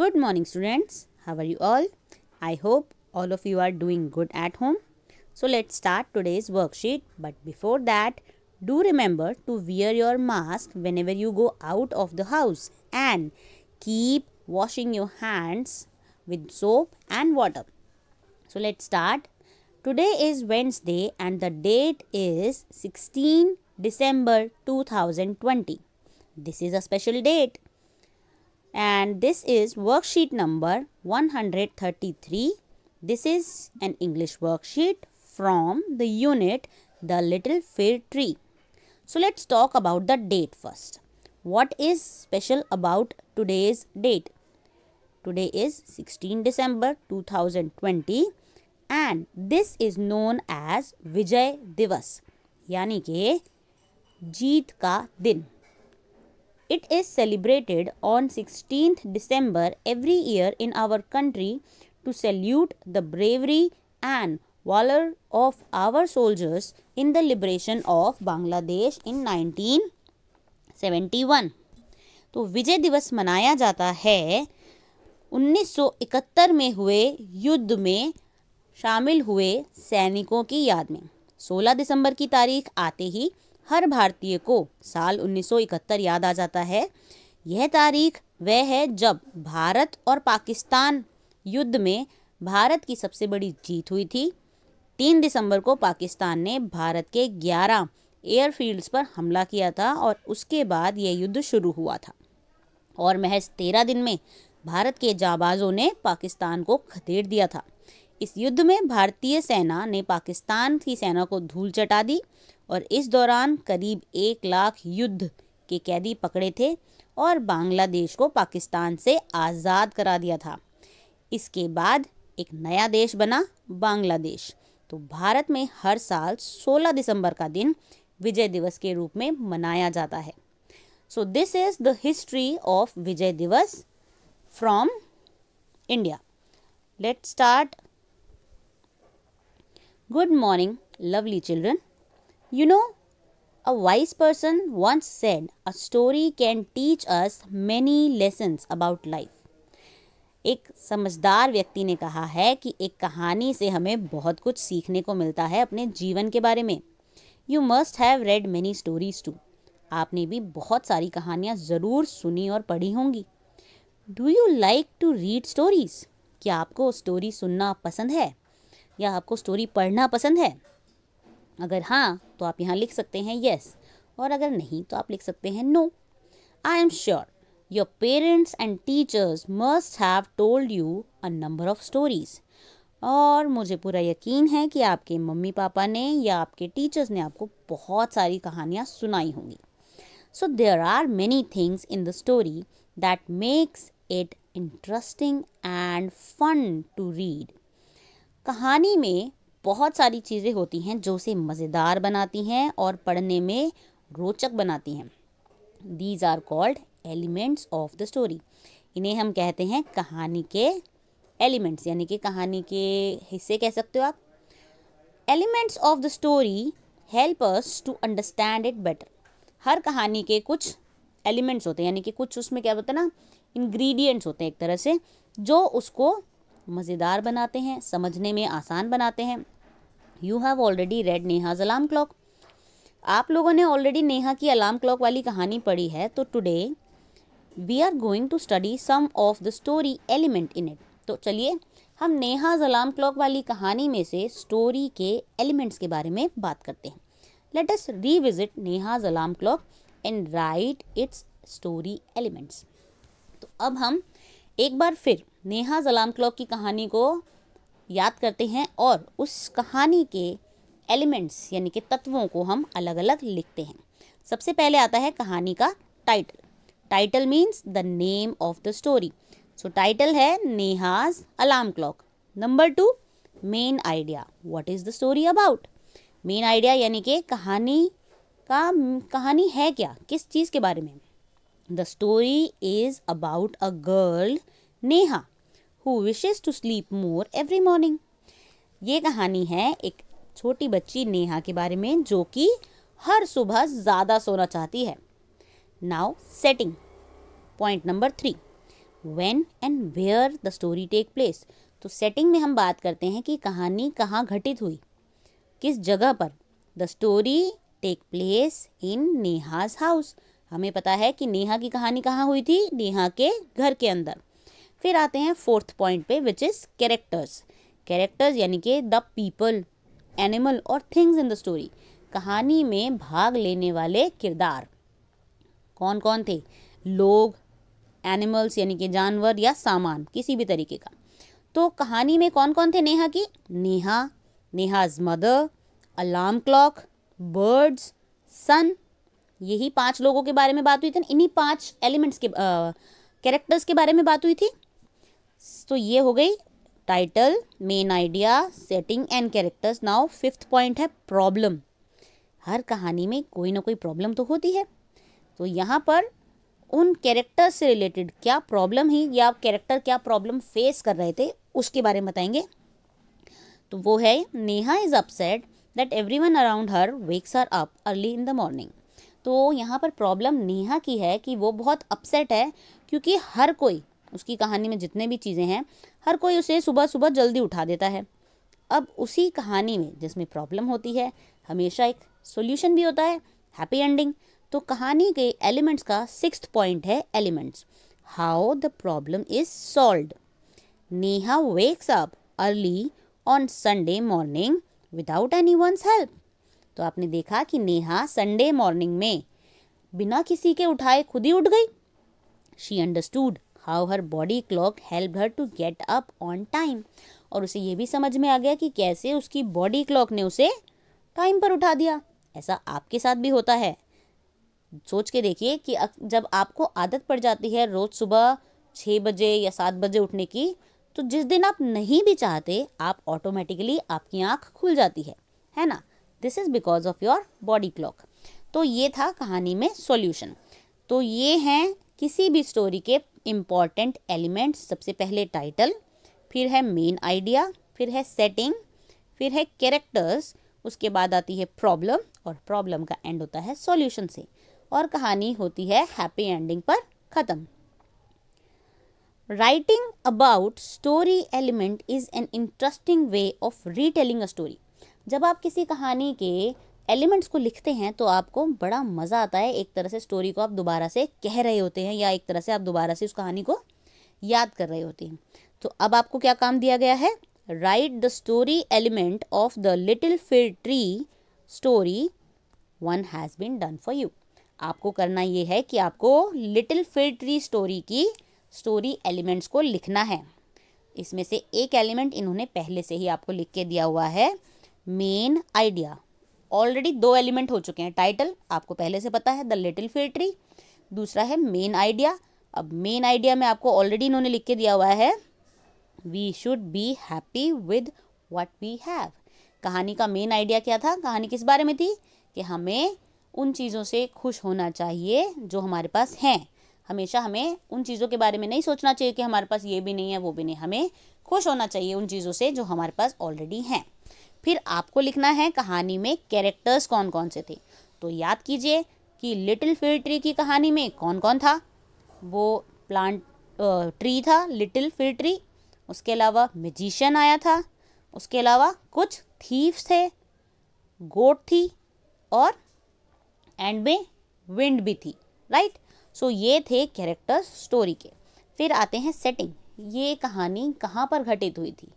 Good morning students. How are you all? I hope all of you are doing good at home. So let's start today's worksheet. But before that, do remember to wear your mask whenever you go out of the house and keep washing your hands with soap and water. So let's start. Today is Wednesday and the date is 16 December 2020. This is a special date and this is worksheet number 133. This is an English worksheet from the unit The Little Fair Tree. So let's talk about the date first. What is special about today's date? Today is 16 December 2020 and this is known as Vijay Divas. यानी कि ka Din. It is celebrated on 16th December every year in our country to salute the bravery and valor of our soldiers in the liberation of Bangladesh in 1971. तो विजय दिवस मनाया जाता है 1971 में हुए युद्ध में शामिल हुए सैनिकों की याद में 16 दिसंबर की तारीख आते ही हर भारतीय को साल 1971 याद आ जाता है यह तारीख वह है जब भारत और पाकिस्तान युद्ध में भारत की सबसे बड़ी जीत हुई थी तीन दिसंबर को पाकिस्तान ने भारत के ग्यारह एयरफील्ड्स पर हमला किया था और उसके बाद यह युद्ध शुरू हुआ था और महज तेरह दिन में भारत के जाबाजों ने पाकिस्तान को खदेड़ दिया था इस युद्ध में भारतीय सेना ने पाकिस्तान की सेना को धूल चटा दी और इस दौरान करीब एक लाख युद्ध के कैदी पकड़े थे और बांग्लादेश को पाकिस्तान से आज़ाद करा दिया था इसके बाद एक नया देश बना बांग्लादेश तो भारत में हर साल 16 दिसंबर का दिन विजय दिवस के रूप में मनाया जाता है so this is the history of Vijay Diwas from India let start good morning lovely children you know a wise person once said a story can teach us many lessons about life एक समझदार व्यक्ति ने कहा है कि एक कहानी से हमें बहुत कुछ सीखने को मिलता है अपने जीवन के बारे में you must have read many stories too आपने भी बहुत सारी कहानियाँ ज़रूर सुनी और पढ़ी होंगी do you like to read stories क्या आपको स्टोरी सुनना पसंद है या आपको स्टोरी पढ़ना पसंद है अगर हाँ तो आप यहाँ लिख सकते हैं येस और अगर नहीं तो आप लिख सकते हैं no I am sure your parents and teachers must have told you a number of stories और मुझे पूरा यकीन है कि आपके मम्मी पापा ने या आपके टीचर्स ने आपको बहुत सारी कहानियाँ सुनाई होंगी so there are many things in the story that makes it interesting and fun to read कहानी में बहुत सारी चीज़ें होती हैं जो उसे मज़ेदार बनाती हैं और पढ़ने में रोचक बनाती हैं these are called elements of the story इन्हें हम कहते हैं कहानी के एलिमेंट्स यानी कि कहानी के हिस्से कह सकते हो आप elements of the story help us to understand it better हर कहानी के कुछ एलिमेंट्स होते हैं यानी कि कुछ उसमें क्या होता है ना इंग्रेडिएंट्स होते हैं एक तरह से जो उसको मज़ेदार बनाते हैं समझने में आसान बनाते हैं you have already read Neha's alarm clock आप लोगों ने ऑलरेडी नेहा की अलार्म क्लॉक वाली कहानी पढ़ी है तो today we are going to study some of the story element in it तो चलिए हम नेहा अलार्म क्लॉक वाली कहानी में से स्टोरी के एलिमेंट्स के बारे में बात करते हैं let us revisit Neha alarm clock and write its story elements तो अब हम एक बार फिर नेहा अलार्म क्लॉक की कहानी को याद करते हैं और उस कहानी के एलिमेंट्स यानी कि तत्वों को हम अलग अलग लिखते हैं सबसे पहले आता है कहानी का title title means the name of the story so title है Neha's alarm clock number two main idea what is the story about main idea यानी कि कहानी का कहानी है क्या किस चीज़ के बारे में the story is about a girl Neha who wishes to sleep more every morning ये कहानी है एक छोटी बच्ची नेहा के बारे में जो कि हर सुबह ज़्यादा सोना चाहती है now setting point number three when and where the story take place तो सेटिंग में हम बात करते हैं कि कहानी कहाँ घटित हुई किस जगह पर the story take place in Neha's house हमें पता है कि नेहा की कहानी कहाँ हुई थी नेहा के घर के अंदर फिर आते हैं फोर्थ पॉइंट पे विच इज़ कैरेक्टर्स कैरेक्टर्स यानी कि द पीपल एनिमल और थिंग्स इन द स्टोरी कहानी में भाग लेने वाले किरदार कौन कौन थे लोग एनिमल्स यानी कि जानवर या सामान किसी भी तरीके का तो कहानी में कौन कौन थे नेहा की Neha Neha's mother alarm clock birds sun यही पांच लोगों के बारे में बात हुई थी इन्हीं पांच एलिमेंट्स के कैरेक्टर्स के बारे में बात हुई थी तो ये हो गई title main idea setting and characters now fifth point है प्रॉब्लम हर कहानी में कोई ना कोई प्रॉब्लम तो होती है तो यहाँ पर उन कैरेक्टर से रिलेटेड क्या प्रॉब्लम ही या कैरेक्टर क्या प्रॉब्लम फेस कर रहे थे उसके बारे में बताएंगे तो वो है Neha is upset that every one around her wakes are up early in the morning तो यहाँ पर प्रॉब्लम नेहा की है कि वो बहुत अपसेट है क्योंकि हर कोई उसकी कहानी में जितने भी चीज़ें हैं हर कोई उसे सुबह सुबह जल्दी उठा देता है अब उसी कहानी में जिसमें प्रॉब्लम होती है हमेशा एक सोल्यूशन भी होता है हैप्पी एंडिंग तो कहानी के एलिमेंट्स का सिक्स पॉइंट है elements how the problem is solve Neha wakes up early on Sunday morning without any one's help तो आपने देखा कि नेहा संडे मॉर्निंग में बिना किसी के उठाए खुद ही उठ गई she understood how her body clock help her to get up on time और उसे ये भी समझ में आ गया कि कैसे उसकी बॉडी क्लॉक ने उसे टाइम पर उठा दिया ऐसा आपके साथ भी होता है सोच के देखिए कि जब आपको आदत पड़ जाती है रोज़ सुबह छः बजे या सात बजे उठने की तो जिस दिन आप नहीं भी चाहते आप ऑटोमेटिकली आपकी आँख खुल जाती है है ना this is because of your body clock तो ये था कहानी में सॉल्यूशन तो ये हैं किसी भी स्टोरी के इम्पॉर्टेंट एलिमेंट्स सबसे पहले टाइटल फिर है मेन आइडिया फिर है सेटिंग फिर है कैरेक्टर्स उसके बाद आती है प्रॉब्लम और प्रॉब्लम का एंड होता है सॉल्यूशन से और कहानी होती है हैप्पी एंडिंग पर ख़त्म writing about story element is an interesting way of retelling a story जब आप किसी कहानी के एलिमेंट्स को लिखते हैं तो आपको बड़ा मज़ा आता है एक तरह से स्टोरी को आप दोबारा से कह रहे होते हैं या एक तरह से आप दोबारा से उस कहानी को याद कर रहे होते हैं तो अब आपको क्या काम दिया गया है write the story element of the little fir tree story one has been done for you आपको करना ये है कि आपको लिटिल फिर ट्री स्टोरी की स्टोरी एलिमेंट्स को लिखना है इसमें से एक एलिमेंट इन्होंने पहले से ही आपको लिख के दिया हुआ है मेन आइडिया ऑलरेडी दो एलिमेंट हो चुके हैं टाइटल आपको पहले से पता है द लिटिल फेयर ट्री दूसरा है मेन आइडिया अब मेन आइडिया में आपको ऑलरेडी इन्होंने लिख के दिया हुआ है we should be happy with what we have कहानी का मेन आइडिया क्या था कहानी किस बारे में थी कि हमें उन चीज़ों से खुश होना चाहिए जो हमारे पास हैं हमेशा हमें उन चीज़ों के बारे में नहीं सोचना चाहिए कि हमारे पास ये भी नहीं है वो भी नहीं हमें खुश होना चाहिए उन चीज़ों से जो हमारे पास ऑलरेडी हैं फिर आपको लिखना है कहानी में कैरेक्टर्स कौन कौन से थे तो याद कीजिए कि लिटिल फील्ड ट्री की कहानी में कौन कौन था वो प्लांट ट्री था लिटिल फील्ड ट्री उसके अलावा मजिशन आया था उसके अलावा कुछ थीव्स थे गोट थी और एंड में विंड भी थी राइट सो ये थे कैरेक्टर्स स्टोरी के फिर आते हैं सेटिंग ये कहानी कहाँ पर घटित हुई थी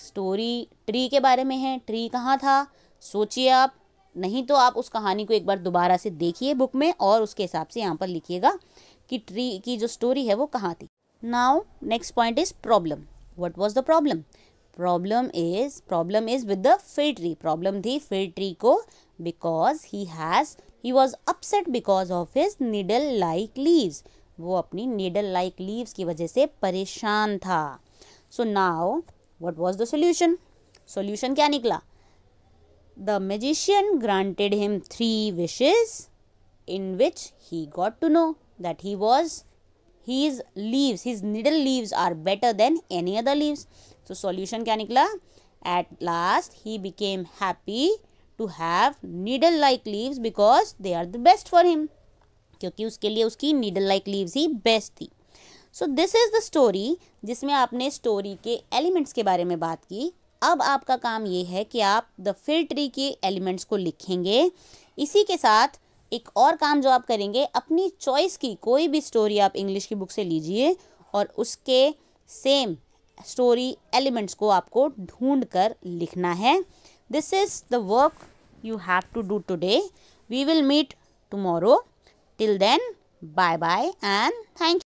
स्टोरी ट्री के बारे में है ट्री कहाँ था सोचिए आप नहीं तो आप उस कहानी को एक बार दोबारा से देखिए बुक में और उसके हिसाब से यहाँ पर लिखिएगा कि ट्री की जो स्टोरी है वो कहाँ थी now next point is problem what was the problem problem is problem is with the fir tree problem थी फिर ट्री को because he has he was upset because of his needle like leaves वो अपनी needle like leaves की वजह से परेशान था so now what was the solution solution क्या निकला the magician granted him three wishes in which he got to know that he was his leaves his needle leaves are better than any other leaves तो solution क्या निकला at last he became happy to have needle like leaves because they are the best for him क्योंकि उसके लिए उसकी needle like leaves ही best थी सो this is the story जिसमें आपने स्टोरी के एलिमेंट्स के बारे में बात की अब आपका काम ये है कि आप द फिल ट्री के एलिमेंट्स को लिखेंगे इसी के साथ एक और काम जो आप करेंगे अपनी चॉइस की कोई भी स्टोरी आप इंग्लिश की बुक से लीजिए और उसके सेम स्टोरी एलिमेंट्स को आपको ढूंढ कर लिखना है this is the work you have to do today we will meet tomorrow till then bye bye and thank you